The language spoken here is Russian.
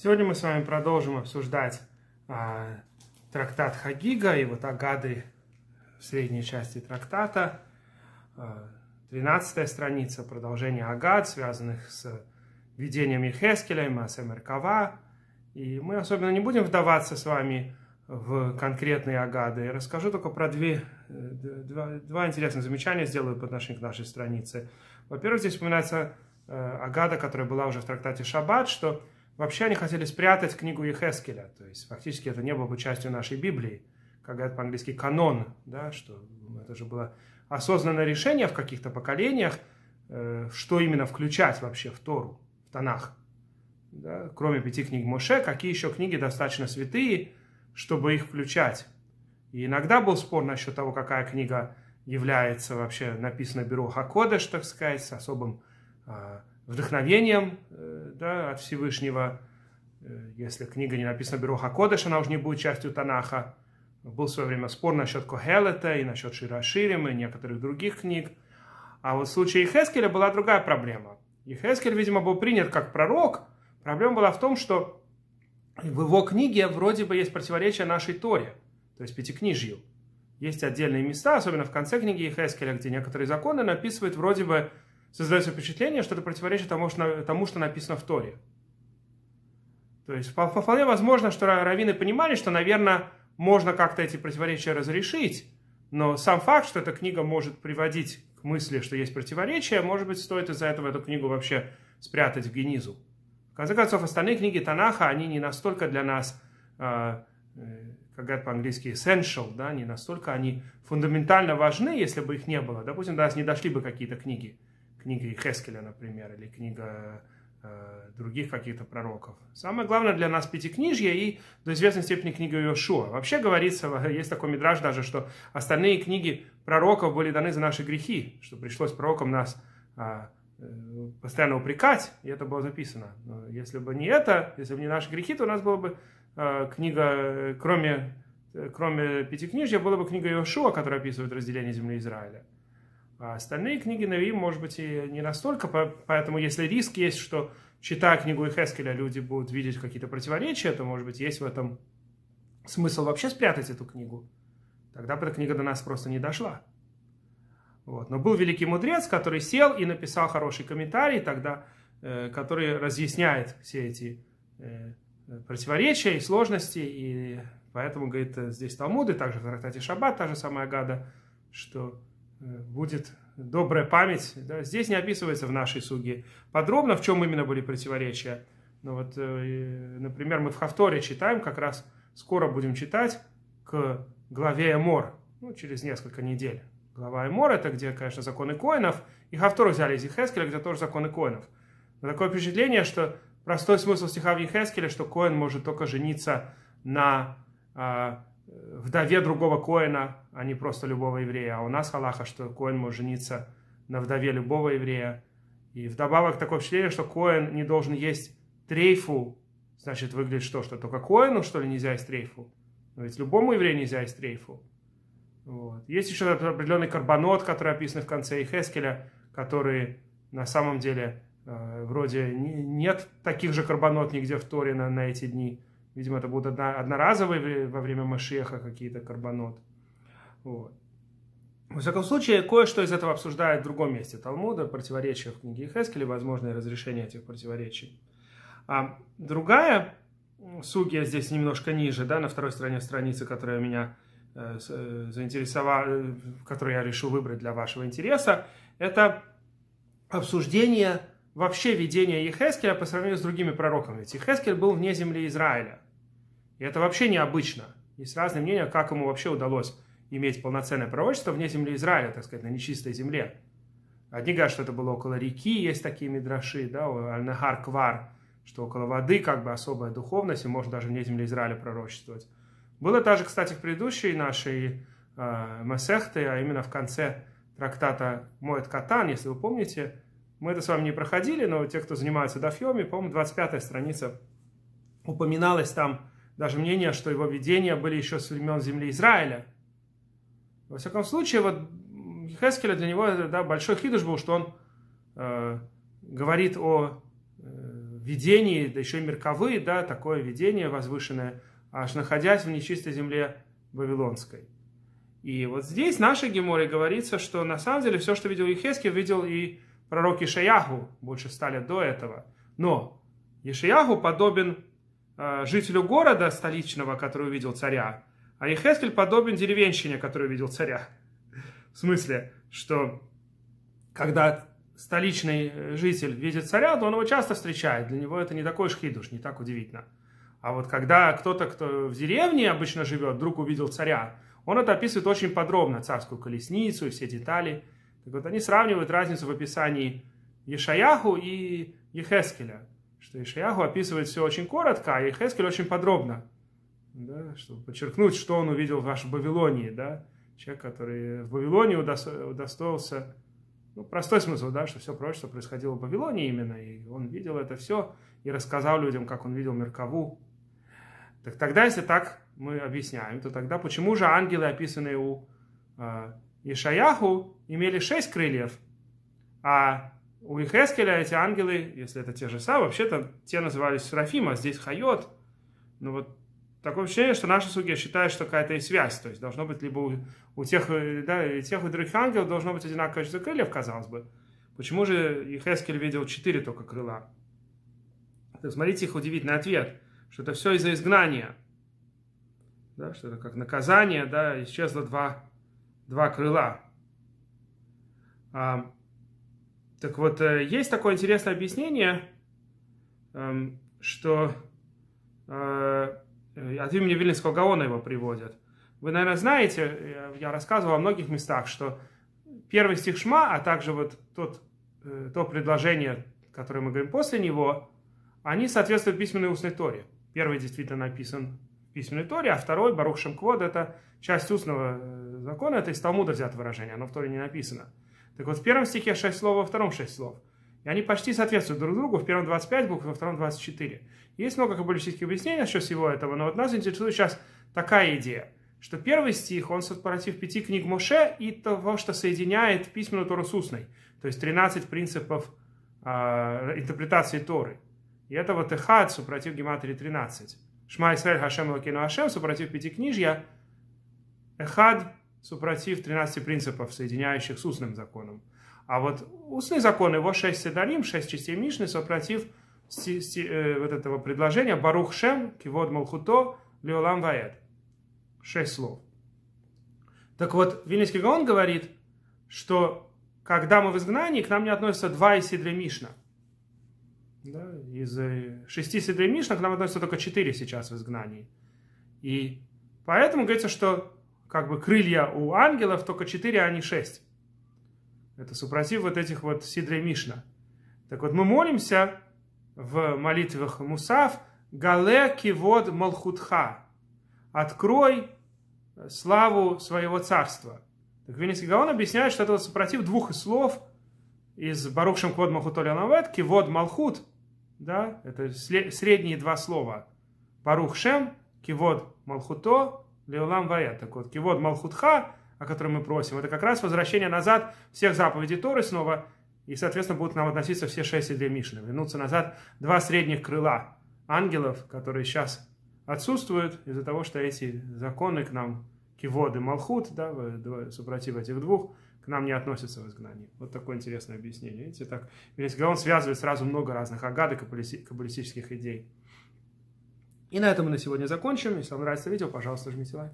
Сегодня мы с вами продолжим обсуждать а, трактат Хагига и вот Агады в средней части трактата. А, тринадцатая страница, продолжение Агад, связанных с видением Ехескеля и Масса Меркава. И мы особенно не будем вдаваться с вами в конкретные Агады. Я расскажу только про две, э, два, два интересных замечания, сделаю по отношению к нашей странице. Во-первых, здесь упоминается э, Агада, которая была уже в трактате Шаббат, что Вообще они хотели спрятать книгу Ехескеля, то есть фактически это не было бы частью нашей Библии, как говорят по-английски канон, да, что это же было осознанное решение в каких-то поколениях, э, что именно включать вообще в Тору, в Танах. Да? Кроме пяти книг Моше, какие еще книги достаточно святые, чтобы их включать? И иногда был спор насчет того, какая книга является вообще написана Бюро Хакодеш, так сказать, с особым э, вдохновением э, да, от Всевышнего. Э, если книга не написана Беруха Кодыш, она уже не будет частью Танаха. Был в свое время спор насчет Кохелета и насчет Широширим и некоторых других книг. А вот в случае Ихескеля была другая проблема. Ихескель, видимо, был принят как пророк. Проблема была в том, что в его книге вроде бы есть противоречие нашей Торе, то есть Пятикнижью. Есть отдельные места, особенно в конце книги Ихескеля, где некоторые законы написывают вроде бы создается впечатление, что это противоречит тому, что, тому, что написано в Торе. То есть вполне возможно, что раввины понимали, что, наверное, можно как-то эти противоречия разрешить, но сам факт, что эта книга может приводить к мысли, что есть противоречия, может быть, стоит из-за этого эту книгу вообще спрятать в Генизу. В конце концов, остальные книги Танаха, они не настолько для нас, э, э, как говорят по-английски, essential, да, не настолько они фундаментально важны, если бы их не было. Допустим, до нас не дошли бы какие-то книги книги Хескеля, например, или книга э, других каких-то пророков. Самое главное для нас Пятикнижье и до известной степени книга Иошуа. Вообще говорится, есть такой мидраж даже, что остальные книги пророков были даны за наши грехи, что пришлось пророкам нас а, э, постоянно упрекать, и это было записано. Но если бы не это, если бы не наши грехи, то у нас была бы э, книга, кроме, кроме Пятикнижья, была бы книга Иошуа, которая описывает разделение земли Израиля. А остальные книги Нави, может быть, и не настолько, поэтому если риск есть, что читая книгу Ихескеля, люди будут видеть какие-то противоречия, то, может быть, есть в этом смысл вообще спрятать эту книгу. Тогда бы эта книга до нас просто не дошла. Вот. Но был великий мудрец, который сел и написал хороший комментарий тогда, э, который разъясняет все эти э, противоречия и сложности. И поэтому, говорит, э, здесь Талмуды, также в трактате Шаббат, та же самая гада, что Э, будет добрая память. Да? Здесь не описывается в нашей суге подробно, в чем именно были противоречия. Но вот, э, например, мы в Хавторе читаем, как раз скоро будем читать к главе Эмор, ну, через несколько недель. Глава Эмор – это где, конечно, законы коинов, и Хавтор взяли из Ехескеля, где тоже законы коинов. Но такое впечатление, что простой смысл стиха в Ехескеле, что коин может только жениться на а, вдове другого коина, а не просто любого еврея. А у нас халаха, что коин может жениться на вдове любого еврея. И вдобавок такое впечатление, что коин не должен есть трейфу. Значит, выглядит что, что только коину, что ли, нельзя есть трейфу? Но ведь любому еврею нельзя есть трейфу. Вот. Есть еще определенный карбонот, который описан в конце Ихескеля, который на самом деле э, вроде не, нет таких же карбонот нигде в Торе на, на эти дни – Видимо, это будут одно, одноразовые во время Машеха какие-то карбонот. Вот. Во всяком случае, кое-что из этого обсуждают в другом месте Талмуда, противоречия в книге Хескеля, возможное разрешение этих противоречий. А другая сугия здесь немножко ниже, да, на второй стороне страницы, которая меня э, э заинтересовала, э, которую я решил выбрать для вашего интереса, это обсуждение вообще видение Ехескеля по сравнению с другими пророками. Ведь Ехескель был вне земли Израиля. И это вообще необычно. Есть разные мнения, как ему вообще удалось иметь полноценное пророчество вне земли Израиля, так сказать, на нечистой земле. Одни говорят, что это было около реки, есть такие мидраши, да, Аль-Нахар Квар, что около воды как бы особая духовность, и можно даже вне земли Израиля пророчествовать. Было также, кстати, в предыдущей нашей э, Масехте, а именно в конце трактата Моет Катан, если вы помните, мы это с вами не проходили, но те, кто занимается дафьеми, по-моему, 25 страница упоминалось там даже мнение, что его видения были еще с времен земли Израиля. Во всяком случае, вот Хескеля для него да, большой хидуш был, что он э, говорит о э, видении, да еще и мерковые, да, такое видение возвышенное, аж находясь в нечистой земле Вавилонской. И вот здесь нашей Геморе говорится, что на самом деле все, что видел Ехескель, видел и пророк Ишаяху, больше ста лет до этого. Но Ишаяху подобен э, жителю города столичного, который увидел царя, а Ехескель подобен деревенщине, который увидел царя. В смысле, что когда столичный житель видит царя, то он его часто встречает. Для него это не такой шхидуш, не так удивительно. А вот когда кто-то, кто в деревне обычно живет, вдруг увидел царя, он это описывает очень подробно, царскую колесницу и все детали – так вот, они сравнивают разницу в описании Ешаяху и Ехескеля. Что Ешаяху описывает все очень коротко, а Ехескель очень подробно. Да, чтобы подчеркнуть, что он увидел в вашей Вавилонии. Да? Человек, который в Вавилонии удостоился... Ну, простой смысл, да, что все прочее, что происходило в Вавилоне именно, и он видел это все и рассказал людям, как он видел Меркаву. Так тогда, если так мы объясняем, то тогда почему же ангелы, описанные у а, и Шаяху имели шесть крыльев, а у Ихескеля эти ангелы, если это те же самые, вообще-то те назывались Серафим, а здесь Хайот. Ну вот такое ощущение, что наши судьи считают, что какая-то есть связь. То есть должно быть либо у, у тех, э, да, и тех и других ангелов должно быть одинаковое количество крыльев, казалось бы. Почему же Ихескель видел четыре только крыла? Так, смотрите их удивительный ответ, что это все из-за изгнания. Да, что это как наказание, да, исчезло два два крыла. так вот, э, есть такое интересное объяснение, эм, что э, от имени Вильнинского Гаона его приводят. Вы, наверное, знаете, э, я рассказывал о многих местах, что первый стих Шма, а также вот тот, то предложение, которое мы говорим после него, они соответствуют письменной устной Торе. Первый действительно написан в письменной Торе, а второй, Барух Шамквод это часть устного закона, это из Талмуда взято выражение, оно в Торе не написано. Так вот, в первом стихе 6 слов, во втором 6 слов. И они почти соответствуют друг другу, в первом 25 букв, во втором 24. Есть много каббалистических объяснений насчет всего этого, но вот нас интересует сейчас такая идея, что первый стих, он сопоратив пяти книг Моше и того, что соединяет письменную Тору с устной, то есть 13 принципов э, интерпретации Торы. И это вот Эхад, супротив Гематрии 13. Шма Исраэль Хашем Лакину Хашем, супротив пяти книжья Эхад супротив 13 принципов, соединяющих с устным законом. А вот устный закон, его 6 седарим, 6 частей Мишны, супротив сти, сти, э, вот этого предложения Барух Шем, Кивод Малхуто, Леолам Ваэд. Шесть слов. Так вот, Вильнинский Гаон говорит, что когда мы в изгнании, к нам не относятся два из Сидре Мишна. Да, из э, шести Сидре Мишна к нам относятся только четыре сейчас в изгнании. И поэтому говорится, что как бы крылья у ангелов, только четыре, а не шесть. Это супротив вот этих вот Сидре Мишна. Так вот, мы молимся в молитвах Мусав «Гале кивод малхутха» «Открой славу своего царства». Так Венецкий Гаон объясняет, что это вот супротив двух слов из Барухшем Квод Малхут Оляновет, Кивод Малхут, да, это средние два слова. Барухшем, Кивод Малхуто, Леолам Ваэт. Так вот, Кивод Малхутха, о котором мы просим, это как раз возвращение назад всех заповедей Торы снова, и, соответственно, будут нам относиться все шесть идей Мишны. Вернутся назад два средних крыла ангелов, которые сейчас отсутствуют из-за того, что эти законы к нам, киводы Малхут, да, супротив этих двух, к нам не относятся в изгнании. Вот такое интересное объяснение. Видите, так, весь он связывает сразу много разных агадок и каббалистических идей. И на этом мы на сегодня закончим. Если вам нравится видео, пожалуйста, жмите лайк.